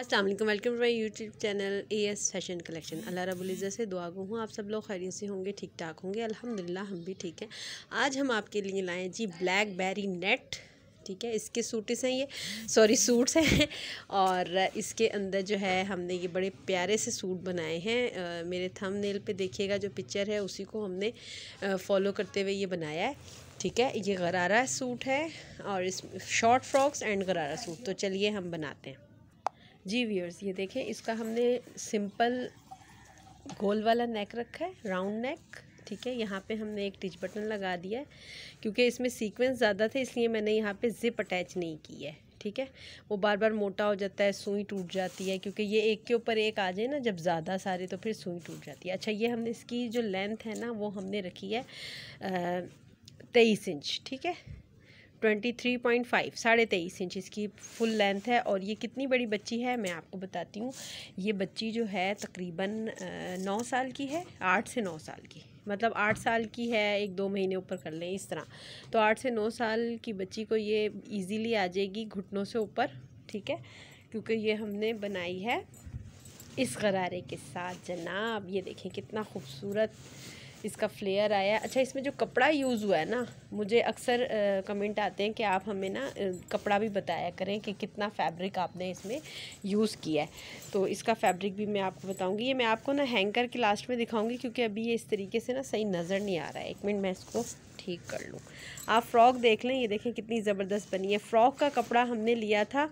Aslam welcome to my YouTube channel A S fashion collection Allah रबुल्ज़त से दुआ गु हूँ आप सब लोग खैरियत से होंगे ठीक ठाक होंगे अल्हम्दुलिल्लाह हम भी ठीक हैं आज हम आपके लिए लाएँ जी ब्लैक बेरी नेट ठीक है इसके सूटिस हैं ये सॉरी सूट्स हैं और इसके अंदर जो है हमने ये बड़े प्यारे से सूट बनाए हैं मेरे थम नेल पर देखिएगा जो पिक्चर है उसी को हमने फॉलो करते हुए ये बनाया है ठीक है ये गरारा सूट है और इस short frocks and gharara suit तो चलिए हम बनाते हैं जी व्यूअर्स ये देखें इसका हमने सिंपल गोल वाला नेक रखा है राउंड नेक ठीक है यहाँ पे हमने एक टिच बटन लगा दिया है क्योंकि इसमें सीक्वेंस ज़्यादा थे इसलिए मैंने यहाँ पे जिप अटैच नहीं की है ठीक है वो बार बार मोटा हो जाता है सुई टूट जाती है क्योंकि ये एक के ऊपर एक आ जाए ना जब ज़्यादा सारे तो फिर सुई टूट जाती है अच्छा ये हमने इसकी जो लेंथ है ना वो हमने रखी है तेईस इंच ठीक है ट्वेंटी थ्री पॉइंट फाइव साढ़े तेईस इंच इसकी फुल लेंथ है और ये कितनी बड़ी बच्ची है मैं आपको बताती हूँ ये बच्ची जो है तकरीबन नौ साल की है आठ से नौ साल की मतलब आठ साल की है एक दो महीने ऊपर कर लें इस तरह तो आठ से नौ साल की बच्ची को ये इजीली आ जाएगी घुटनों से ऊपर ठीक है क्योंकि ये हमने बनाई है इस गरारे के साथ जनाब ये देखें कितना खूबसूरत इसका फ्लेयर आया अच्छा इसमें जो कपड़ा यूज़ हुआ है ना मुझे अक्सर कमेंट आते हैं कि आप हमें ना कपड़ा भी बताया करें कि कितना फैब्रिक आपने इसमें यूज़ किया है तो इसका फैब्रिक भी मैं आपको बताऊंगी ये मैं आपको ना हैंग करके लास्ट में दिखाऊंगी क्योंकि अभी ये इस तरीके से ना सही नज़र नहीं आ रहा है एक मिनट मैं इसको ठीक कर लूँ आप फ्रॉक देख लें ये देखें कितनी ज़बरदस्त बनी है फ्रॉक का कपड़ा हमने लिया था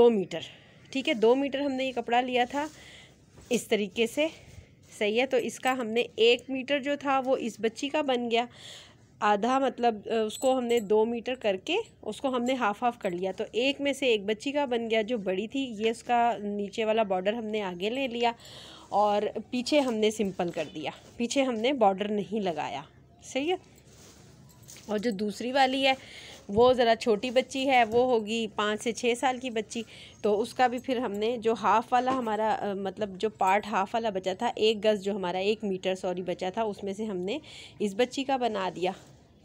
दो मीटर ठीक है दो मीटर हमने ये कपड़ा लिया था इस तरीके से सही है तो इसका हमने एक मीटर जो था वो इस बच्ची का बन गया आधा मतलब उसको हमने दो मीटर करके उसको हमने हाफ हाफ कर लिया तो एक में से एक बच्ची का बन गया जो बड़ी थी ये उसका नीचे वाला बॉर्डर हमने आगे ले लिया और पीछे हमने सिंपल कर दिया पीछे हमने बॉर्डर नहीं लगाया सही है और जो दूसरी वाली है वो ज़रा छोटी बच्ची है वो होगी पाँच से छः साल की बच्ची तो उसका भी फिर हमने जो हाफ़ वाला हमारा मतलब जो पार्ट हाफ़ वाला बचा था एक गज़ जो हमारा एक मीटर सॉरी बचा था उसमें से हमने इस बच्ची का बना दिया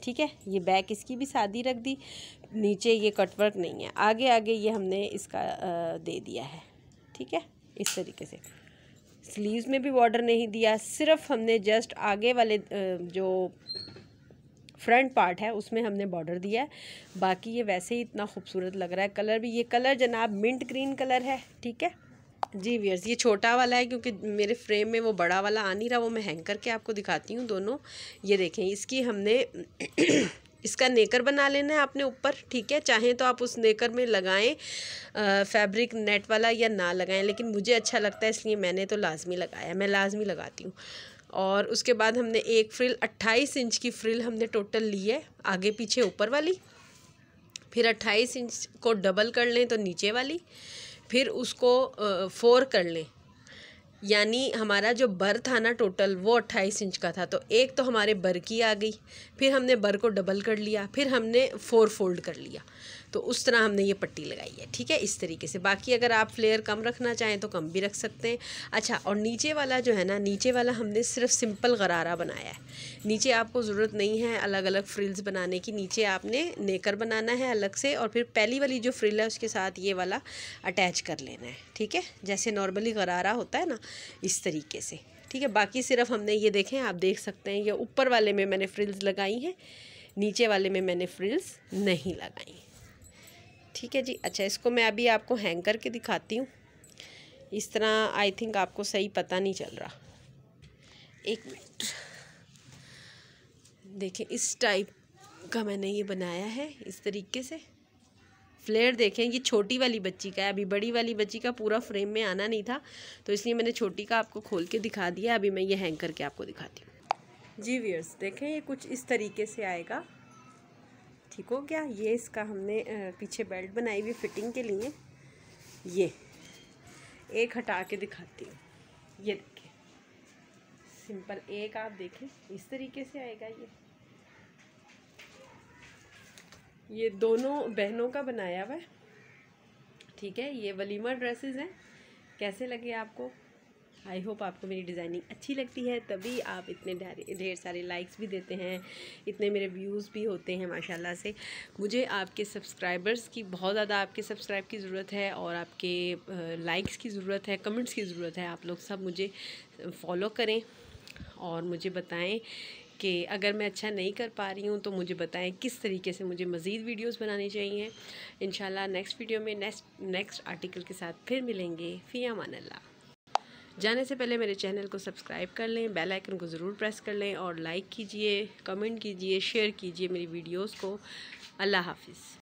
ठीक है ये बैक इसकी भी सादी रख दी नीचे ये कटवर्क नहीं है आगे आगे ये हमने इसका दे दिया है ठीक है इस तरीके से स्लीव्स में भी बॉर्डर नहीं दिया सिर्फ हमने जस्ट आगे वाले जो फ्रंट पार्ट है उसमें हमने बॉर्डर दिया है बाकी ये वैसे ही इतना खूबसूरत लग रहा है कलर भी ये कलर जनाब मिंट ग्रीन कलर है ठीक है जी वियर्स ये छोटा वाला है क्योंकि मेरे फ्रेम में वो बड़ा वाला आ नहीं रहा वो मैं हैंग करके आपको दिखाती हूँ दोनों ये देखें इसकी हमने इसका नेकर बना लेना है आपने ऊपर ठीक है चाहें तो आप उस नेकर में लगाएं आ, फैब्रिक नेट वाला या ना लगाएं लेकिन मुझे अच्छा लगता है इसलिए मैंने तो लाजमी लगाया मैं लाजमी लगाती हूँ और उसके बाद हमने एक फ्रिल अट्ठाईस इंच की फ्रिल हमने टोटल ली है आगे पीछे ऊपर वाली फिर अट्ठाईस इंच को डबल कर लें तो नीचे वाली फिर उसको फोर कर लें यानी हमारा जो बर था ना टोटल वो अट्ठाईस इंच का था तो एक तो हमारे बर की आ गई फिर हमने बर को डबल कर लिया फिर हमने फोर फोल्ड कर लिया तो उस तरह हमने ये पट्टी लगाई है ठीक है इस तरीके से बाकी अगर आप फ्लेयर कम रखना चाहें तो कम भी रख सकते हैं अच्छा और नीचे वाला जो है ना नीचे वाला हमने सिर्फ सिंपल गरारा बनाया है नीचे आपको ज़रूरत नहीं है अलग अलग फ्रिल्स बनाने की नीचे आपने नेकर बनाना है अलग से और फिर पहली वाली जो फ्रिल है उसके साथ ये वाला अटैच कर लेना है ठीक है जैसे नॉर्मली गरारा होता है ना इस तरीके से ठीक है बाकी सिर्फ हमने ये देखें आप देख सकते हैं ये ऊपर वाले में मैंने फ्रिल्स लगाई हैं नीचे वाले में मैंने फ्रिल्स नहीं लगाई ठीक है जी अच्छा इसको मैं अभी आपको हैंग करके दिखाती हूँ इस तरह आई थिंक आपको सही पता नहीं चल रहा एक मिनट देखें इस टाइप का मैंने ये बनाया है इस तरीके से फ्लेयर देखें ये छोटी वाली बच्ची का है अभी बड़ी वाली बच्ची का पूरा फ्रेम में आना नहीं था तो इसलिए मैंने छोटी का आपको खोल के दिखा दिया अभी मैं ये हैंग करके आपको दिखाती हूँ जी वियर्स देखें ये कुछ इस तरीके से आएगा ठीक हो गया ये इसका हमने पीछे बेल्ट बनाई हुई फिटिंग के लिए ये एक हटा के दिखाती हूँ ये देखिए सिंपल एक आप देखें इस तरीके से आएगा ये ये दोनों बहनों का बनाया हुआ है ठीक है ये वलीमा ड्रेसेस हैं कैसे लगे आपको आई होप आपको मेरी डिज़ाइनिंग अच्छी लगती है तभी आप इतने ढेर सारे लाइक्स भी देते हैं इतने मेरे व्यूज़ भी होते हैं माशाल्लाह से मुझे आपके सब्सक्राइबर्स की बहुत ज़्यादा आपके सब्सक्राइब की ज़रूरत है और आपके लाइक्स की ज़रूरत है कमेंट्स की ज़रूरत है आप लोग सब मुझे फॉलो करें और मुझे बताएं कि अगर मैं अच्छा नहीं कर पा रही हूँ तो मुझे बताएं किस तरीके से मुझे मज़ीद वीडियोज़ बनानी चाहिए इन नेक्स्ट वीडियो में नेक्स्ट नेक्स्ट आर्टिकल के साथ फिर मिलेंगे फ़िया मानल्ला जाने से पहले मेरे चैनल को सब्सक्राइब कर लें बेल आइकन को ज़रूर प्रेस कर लें और लाइक कीजिए कमेंट कीजिए शेयर कीजिए मेरी वीडियोस को अल्लाह हाफिज़